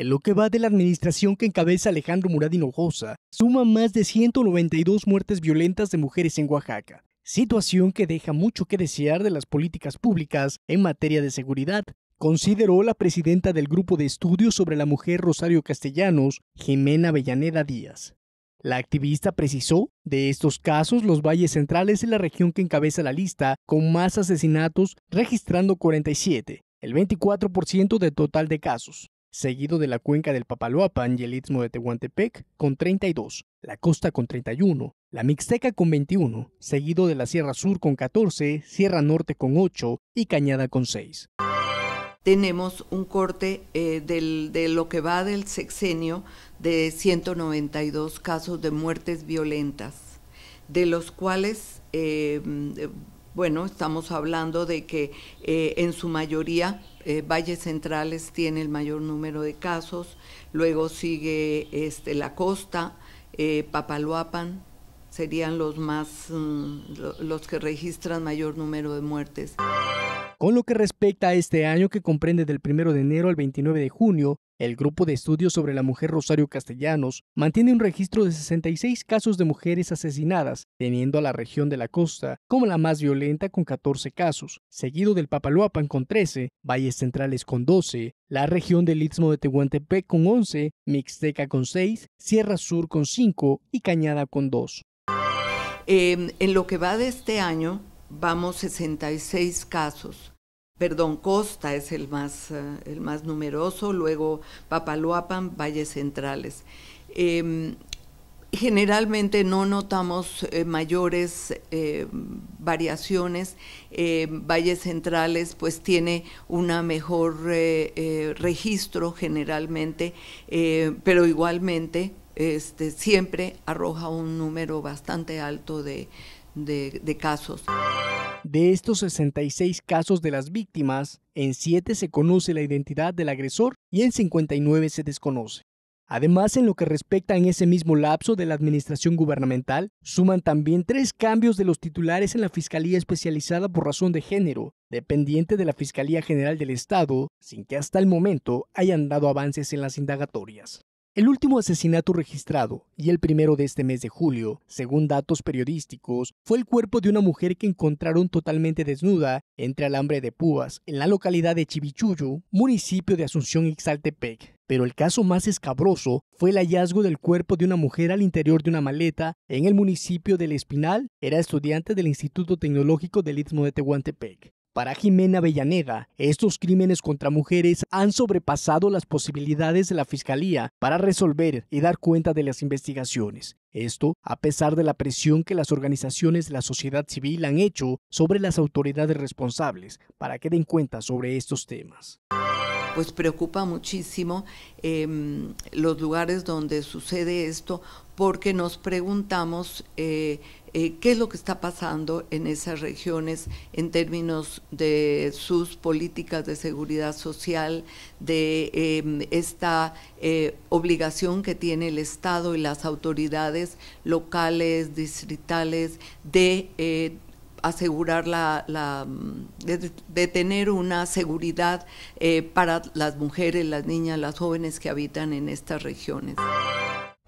En lo que va de la administración que encabeza Alejandro Murad Hinojosa, suma más de 192 muertes violentas de mujeres en Oaxaca, situación que deja mucho que desear de las políticas públicas en materia de seguridad, consideró la presidenta del Grupo de Estudios sobre la Mujer Rosario Castellanos, Jimena Avellaneda Díaz. La activista precisó, de estos casos, los valles centrales es la región que encabeza la lista, con más asesinatos, registrando 47, el 24% del total de casos seguido de la cuenca del Papaloapan y el Istmo de Tehuantepec con 32, la costa con 31, la Mixteca con 21, seguido de la Sierra Sur con 14, Sierra Norte con 8 y Cañada con 6. Tenemos un corte eh, de lo que va del sexenio de 192 casos de muertes violentas, de los cuales eh, bueno, estamos hablando de que eh, en su mayoría eh, Valles Centrales tiene el mayor número de casos, luego sigue este, la costa, eh, Papaloapan serían los más mm, los que registran mayor número de muertes. Con lo que respecta a este año que comprende del 1 de enero al 29 de junio, el Grupo de Estudios sobre la Mujer Rosario Castellanos mantiene un registro de 66 casos de mujeres asesinadas, teniendo a la región de la costa como la más violenta con 14 casos, seguido del Papaloapan con 13, Valles Centrales con 12, la región del Istmo de Tehuantepec con 11, Mixteca con 6, Sierra Sur con 5 y Cañada con 2. Em, en lo que va de este año, vamos 66 casos perdón, Costa es eh, el más, numeroso, luego Papaloapan, Valles Centrales. Em, generalmente no notamos eh, mayores eh, variaciones. Em, Valles Centrales pues tiene una mejor registro generalmente, pero igualmente este, siempre arroja un número bastante alto de casos. De estos 66 casos de las víctimas, en 7 se conoce la identidad del agresor y en 59 se desconoce. Además, en lo que respecta en ese mismo lapso de la administración gubernamental, suman también tres cambios de los titulares en la Fiscalía Especializada por Razón de Género, dependiente de la Fiscalía General del Estado, sin que hasta el momento hayan dado avances en las indagatorias. El último asesinato registrado, y el primero de este mes de julio, según datos periodísticos, fue el cuerpo de una mujer que encontraron totalmente desnuda entre alambre de púas en la localidad de Chivichuyo, municipio de Asunción Ixaltepec. Pero el caso más escabroso fue el hallazgo del cuerpo de una mujer al interior de una maleta en el municipio del Espinal. Era estudiante del Instituto Tecnológico del Istmo de Tehuantepec. Para Jimena Avellaneda, estos crímenes contra mujeres han sobrepasado las posibilidades de la Fiscalía para resolver y dar cuenta de las investigaciones. Esto a pesar de la presión que las organizaciones de la sociedad civil han hecho sobre las autoridades responsables para que den cuenta sobre estos temas. Pues preocupa muchísimo em, los lugares donde sucede esto porque nos preguntamos... Eh, eh, qué es lo que está pasando en esas regiones en términos de sus políticas de seguridad social, de em, esta eh, obligación que tiene el Estado y las autoridades locales, distritales, de eh, asegurar la, de, tener una seguridad para las mujeres, las niñas, las jóvenes que habitan en estas regiones.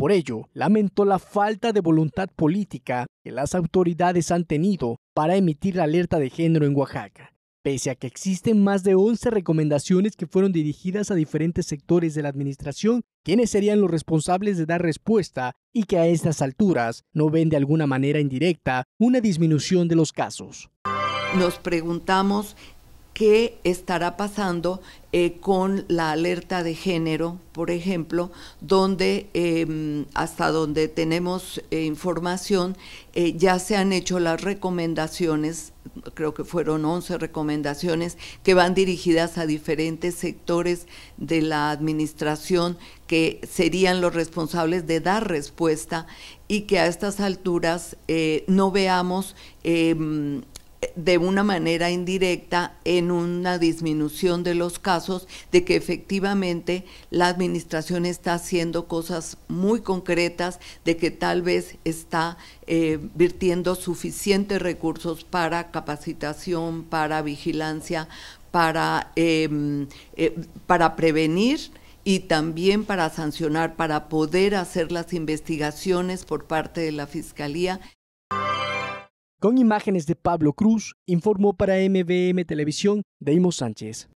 Por ello, lamentó la falta de voluntad política que las autoridades han tenido para emitir la alerta de género en Oaxaca, pese a que existen más de 11 recomendaciones que fueron dirigidas a diferentes sectores de la administración, quienes serían los responsables de dar respuesta y que a estas alturas no ven de alguna manera indirecta una disminución de los casos. Nos preguntamos qué estará pasando eh, con la alerta de género, por ejemplo, donde em, hasta donde tenemos eh, información eh, ya se han hecho las recomendaciones, creo que fueron 11 recomendaciones que van dirigidas a diferentes sectores de la administración que serían los responsables de dar respuesta y que a estas alturas no veamos em, de una manera indirecta en una disminución de los casos de que efectivamente la administración está haciendo cosas muy concretas, de que tal vez está eh, virtiendo suficientes recursos para capacitación, para vigilancia, para, em, eh, para prevenir y también para sancionar, para poder hacer las investigaciones por parte de la Fiscalía. Con imágenes de Pablo Cruz, informó para MBM Televisión Deimos Sánchez.